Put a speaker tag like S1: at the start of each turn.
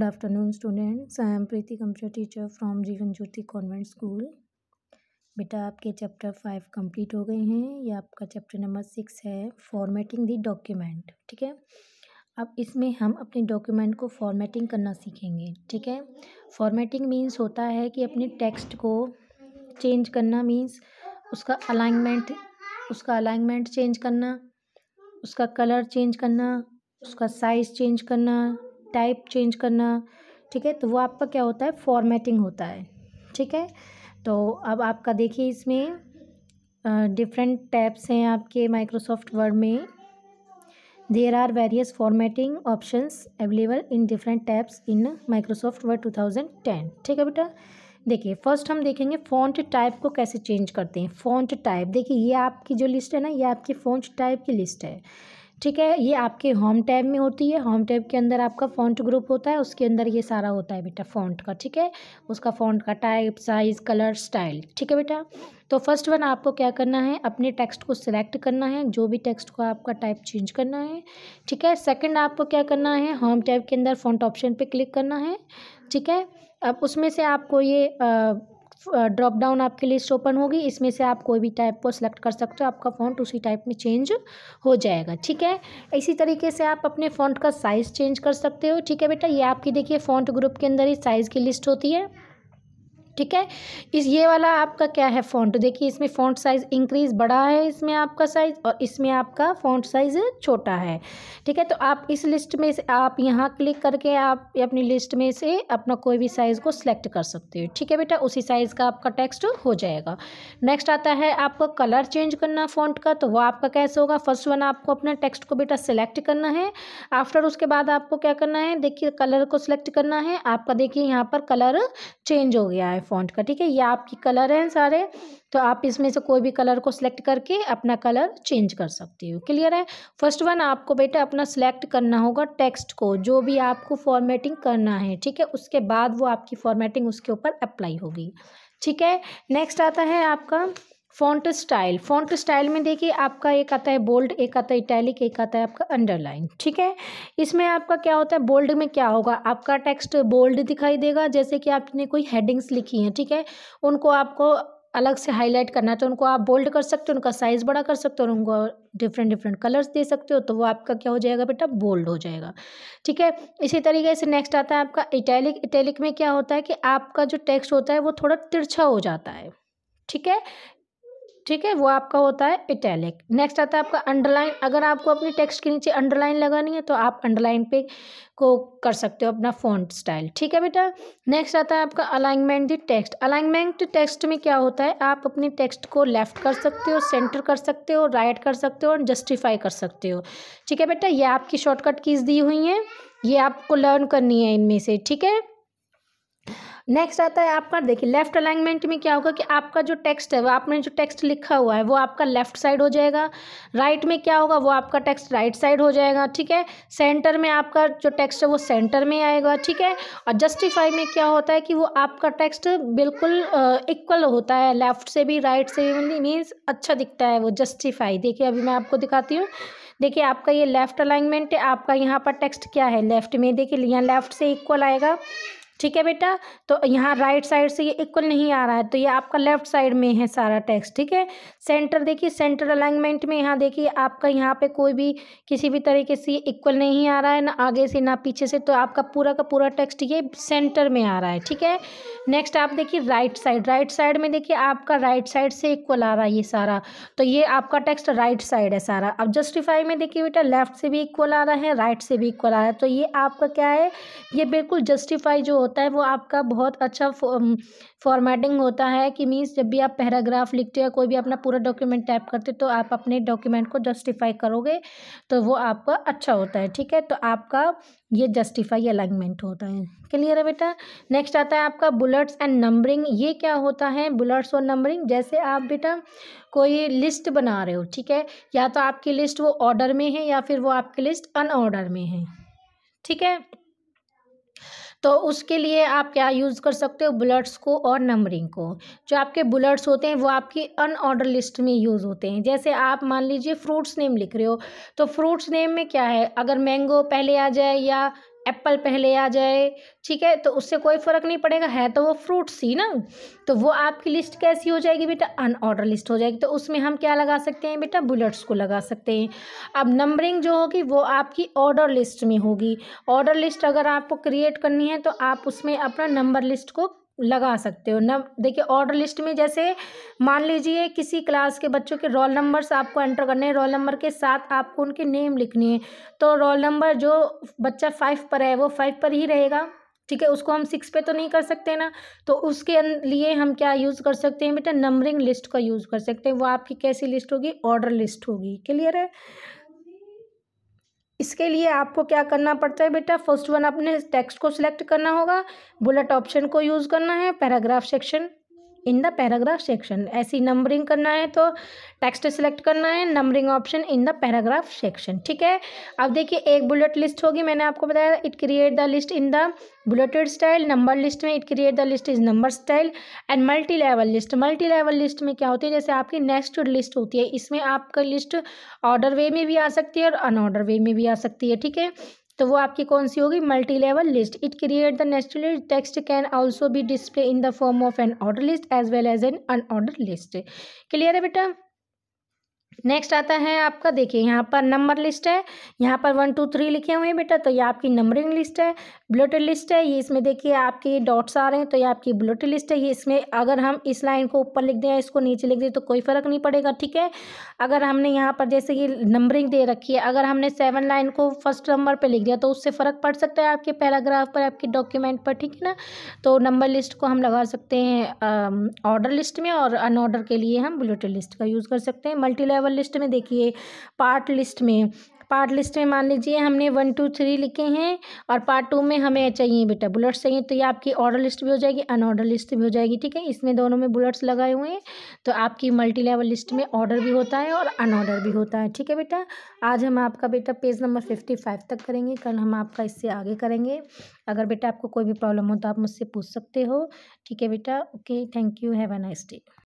S1: good afternoon students I am Preeti Kamcha, teacher from Jeevan Jyoti convent school बेटा आपके chapter five complete हो गए हैं ये आपका चैप्टर नंबर सिक्स है फॉर्मेटिंग दी डॉक्यूमेंट ठीक है अब इसमें हम अपने डॉक्यूमेंट को फॉर्मेटिंग करना सीखेंगे ठीक है फॉर्मेटिंग मीन्स होता है कि अपने टेक्स्ट को चेंज करना मीन्स उसका अलाइनमेंट उसका अलाइनमेंट चेंज करना उसका कलर चेंज करना उसका साइज़ चेंज करना टाइप चेंज करना ठीक है तो वो आपका क्या होता है फॉर्मेटिंग होता है ठीक है तो अब आपका देखिए इसमें डिफरेंट टैब्स हैं आपके माइक्रोसॉफ्ट वर्ड में there are various formatting options available in different tabs in Microsoft Word two thousand ten ठीक है बेटा देखिए फर्स्ट हम देखेंगे फ़ॉन्ट टाइप को कैसे चेंज करते हैं फ़ॉन्ट टाइप देखिए ये आपकी जो लिस्ट है ना ये आपकी फ़ॉन्ट टाइप की लिस्ट है ठीक है ये आपके होम टैब में होती है होम टैब के अंदर आपका फ़ॉन्ट ग्रुप होता है उसके अंदर ये सारा होता है बेटा फ़ॉन्ट का ठीक है उसका फ़ॉन्ट का टाइप साइज़ कलर स्टाइल ठीक है बेटा तो फर्स्ट वन आपको क्या करना है अपने टेक्स्ट को सिलेक्ट करना है जो भी टेक्स्ट को आपका टाइप चेंज करना है ठीक है सेकंड आपको क्या करना है होम टैब के अंदर फ़ॉन्ट ऑप्शन पे क्लिक करना है ठीक है अब उसमें से आपको ये आ, ड्रॉप डाउन आपके लिस्ट ओपन होगी इसमें से आप कोई भी टाइप को सिलेक्ट कर सकते हो आपका फ़ॉन्ट उसी टाइप में चेंज हो जाएगा ठीक है इसी तरीके से आप अपने फ़ॉन्ट का साइज़ चेंज कर सकते हो ठीक है बेटा ये आपकी देखिए फ़ॉन्ट ग्रुप के अंदर ही साइज़ की लिस्ट होती है ठीक है इस ये वाला आपका क्या है फ़ॉन्ट देखिए इसमें फ़ॉन्ट साइज़ इंक्रीज़ बड़ा है इसमें आपका साइज़ और इसमें आपका फ़ॉन्ट साइज़ छोटा है ठीक है तो आप इस लिस्ट में से आप यहाँ क्लिक करके आप अपनी लिस्ट में से अपना कोई भी साइज़ को सिलेक्ट कर सकते हो ठीक है बेटा उसी साइज़ का आपका टेक्स्ट हो जाएगा नेक्स्ट आता है आपको कलर चेंज करना फ़ॉन्ट का तो वह आपका कैसे होगा फर्स्ट वन आपको अपने टेक्स्ट को बेटा सेलेक्ट करना है आफ्टर उसके बाद आपको क्या करना है देखिए कलर को सिलेक्ट करना है आपका देखिए यहाँ पर कलर चेंज हो गया है फॉन्ट का ठीक है ये आपकी कलर हैं सारे तो आप इसमें से कोई भी कलर को सिलेक्ट करके अपना कलर चेंज कर सकते हो क्लियर है फर्स्ट वन आपको बेटा अपना सिलेक्ट करना होगा टेक्स्ट को जो भी आपको फॉर्मेटिंग करना है ठीक है उसके बाद वो आपकी फॉर्मेटिंग उसके ऊपर अप्लाई होगी ठीक है नेक्स्ट आता है आपका फ़ॉन्ट स्टाइल फ़ॉन्ट स्टाइल में देखिए आपका एक आता है बोल्ड एक आता है इटैलिक एक आता है आपका अंडरलाइन ठीक है इसमें आपका क्या होता है बोल्ड में क्या होगा आपका टेक्स्ट बोल्ड दिखाई देगा जैसे कि आपने कोई हेडिंग्स लिखी हैं ठीक है उनको आपको अलग से हाईलाइट करना है तो उनको आप बोल्ड कर सकते हो उनका साइज़ बड़ा कर सकते हो और उनको डिफरेंट डिफरेंट कलर्स दे सकते हो तो वो आपका क्या हो जाएगा बेटा बोल्ड हो जाएगा ठीक है इसी तरीके से नेक्स्ट आता है आपका इटैलिक इटैलिक में क्या होता है कि आपका जो टेक्स्ट होता है वो थोड़ा तिरछा हो जाता है ठीक है ठीक है वो आपका होता है इटैलिक नेक्स्ट आता है आपका अंडरलाइन अगर आपको अपने टेक्स्ट के नीचे अंडरलाइन लगानी है तो आप अंडरलाइन पे को कर सकते हो अपना फॉन्ट स्टाइल ठीक है बेटा नेक्स्ट आता है आपका alignment the text alignment text में क्या होता है आप अपने टेक्स्ट को लेफ्ट कर सकते हो सेंटर कर सकते हो राइट कर सकते हो और जस्टिफाई कर सकते हो ठीक है बेटा ये आपकी शॉर्टकट कीज़ दी हुई हैं ये आपको लर्न करनी है इनमें से ठीक है नेक्स्ट आता है आपका देखिए लेफ्ट अलाइनमेंट में क्या होगा कि आपका जो टेक्स्ट है वो आपने जो टेक्स्ट लिखा हुआ है वो आपका लेफ्ट साइड हो जाएगा राइट right में क्या होगा वो आपका टेक्स्ट राइट साइड हो जाएगा ठीक है सेंटर में आपका जो टेक्स्ट है वो सेंटर में आएगा ठीक है और जस्टिफाई में क्या होता है कि वो आपका टेक्स्ट बिल्कुल इक्वल होता है लेफ्ट से भी राइट right से भी मीन्स अच्छा दिखता है वो जस्टिफाई देखिए अभी मैं आपको दिखाती हूँ देखिए आपका ये लेफ्ट अलाइनमेंट है आपका यहाँ पर टेक्स्ट क्या है लेफ्ट में देखिए यहाँ लेफ्ट से इक्वल आएगा ठीक है बेटा तो यहाँ राइट साइड से ये इक्वल नहीं आ रहा है तो ये आपका लेफ्ट साइड में है सारा टेक्स्ट ठीक है सेंटर देखिए सेंटर अलाइनमेंट में यहाँ देखिए आपका यहाँ पे कोई भी किसी भी तरीके से ये इक्वल नहीं आ रहा है ना आगे से ना पीछे से तो आपका पूरा का पूरा टेक्स्ट ये सेंटर में आ रहा है ठीक है नेक्स्ट आप देखिए राइट साइड राइट साइड में देखिए आपका राइट साइड से इक्वल आ रहा है ये सारा तो ये आपका टेक्स्ट राइट साइड है सारा अब जस्टिफाई में देखिए बेटा लेफ्ट से भी इक्वल आ रहा है राइट से भी इक्वल आ रहा है तो ये आपका क्या है ये बिल्कुल जस्टिफाई जो होता है वो आपका बहुत अच्छा फॉर्मेटिंग होता है कि मीन्स जब भी आप पैराग्राफ लिखते हो या कोई भी अपना पूरा डॉक्यूमेंट टाइप करते हो तो आप अपने डॉक्यूमेंट को जस्टिफाई करोगे तो वो आपका अच्छा होता है ठीक है तो आपका ये जस्टिफाई अलाइनमेंट होता है क्लियर है बेटा नेक्स्ट आता है आपका बुलेट्स एंड नंबरिंग ये क्या होता है बुलेट्स और नंबरिंग जैसे आप बेटा कोई लिस्ट बना रहे हो ठीक है या तो आपकी लिस्ट वो ऑर्डर में है या फिर वो आपकी लिस्ट अनऑर्डर में है ठीक है तो उसके लिए आप क्या यूज़ कर सकते हो बुलेट्स को और नंबरिंग को जो आपके बुलेट्स होते हैं वो आपकी अनऑर्डर लिस्ट में यूज़ होते हैं जैसे आप मान लीजिए फ्रूट्स नेम लिख रहे हो तो फ्रूट्स नेम में क्या है अगर मैंगो पहले आ जाए या एप्पल पहले आ जाए ठीक है तो उससे कोई फ़र्क नहीं पड़ेगा है तो वो फ्रूट्स ही ना तो वो आपकी लिस्ट कैसी हो जाएगी बेटा अनऑर्डर लिस्ट हो जाएगी तो उसमें हम क्या लगा सकते हैं बेटा बुलेट्स को लगा सकते हैं अब नंबरिंग जो होगी वो आपकी ऑर्डर लिस्ट में होगी ऑर्डर लिस्ट अगर आपको क्रिएट करनी है तो आप उसमें अपना नंबर लिस्ट को लगा सकते हो न देखिए ऑर्डर लिस्ट में जैसे मान लीजिए किसी क्लास के बच्चों के रोल नंबर्स आपको एंटर करने हैं रोल नंबर के साथ आपको उनके नेम लिखनी है तो रोल नंबर जो बच्चा फाइव पर है वो फाइव पर ही रहेगा ठीक है उसको हम सिक्स पे तो नहीं कर सकते ना तो उसके लिए हम क्या यूज़ कर सकते हैं बेटा नंबरिंग लिस्ट का यूज़ कर सकते हैं वो आपकी कैसी लिस्ट होगी ऑर्डर लिस्ट होगी क्लियर है इसके लिए आपको क्या करना पड़ता है बेटा फर्स्ट वन अपने टेक्स्ट को सिलेक्ट करना होगा बुलेट ऑप्शन को यूज़ करना है paragraph section in the paragraph section ऐसी नंबरिंग करना है तो टेक्स्ट सेलेक्ट करना है numbering option in the paragraph section ठीक है अब देखिए एक बुलेट लिस्ट होगी मैंने आपको बताया it create the list in the bulleted style number list में it create the list is number style and multi level list multi level list में क्या होती है जैसे आपकी नेक्स्ट लिस्ट होती है इसमें आपका लिस्ट ऑर्डर वे में भी आ सकती है और अनऑर्डर वे में भी आ सकती है ठीक है तो वो आपकी कौन सी होगी multi level list it create the list text can also be display in the form of an order list as well as an unorder list clear है बेटा नेक्स्ट आता है आपका देखिए यहाँ पर नंबर लिस्ट है यहाँ पर वन टू थ्री लिखे हुए हैं बेटा तो ये आपकी नंबरिंग लिस्ट है ब्लूट लिस्ट है ये इसमें देखिए आपके डॉट्स आ रहे हैं तो ये आपकी ब्लूट लिस्ट है ये इसमें अगर हम इस लाइन को ऊपर लिख दें इसको नीचे लिख दें तो कोई फ़र्क नहीं पड़ेगा ठीक है अगर हमने यहाँ पर जैसे कि नंबरिंग दे रखी है अगर हमने सेवन लाइन को फर्स्ट नंबर पर लिख दिया तो उससे फ़र्क पड़ सकता है आपके पैराग्राफ पर आपके डॉक्यूमेंट पर ठीक है ना तो नंबर लिस्ट को हम लगा सकते हैं ऑर्डर लिस्ट में और अनऑर्डर के लिए हम ब्लूट लिस्ट का यूज़ कर सकते हैं मल्टी लेवल लिस्ट में देखिए पार्ट लिस्ट में पार्ट लिस्ट में मान लीजिए हमने वन टू थ्री लिखे हैं और पार्ट टू में हमें चाहिए बेटा बुलेट्स चाहिए तो ये आपकी ऑर्डर लिस्ट भी हो जाएगी अनऑर्डर लिस्ट भी हो जाएगी ठीक है इसमें दोनों में बुलेट्स लगाए हुए हैं तो आपकी मल्टी लेवल लिस्ट में ऑर्डर भी होता है और अनऑर्डर भी होता है ठीक है बेटा आज हम आपका बेटा पेज नंबर फिफ्टी फाइव तक करेंगे कल हम आपका इससे आगे करेंगे अगर बेटा आपको कोई भी प्रॉब्लम हो तो आप मुझसे पूछ सकते हो ठीक है बेटा okay thank you have a nice day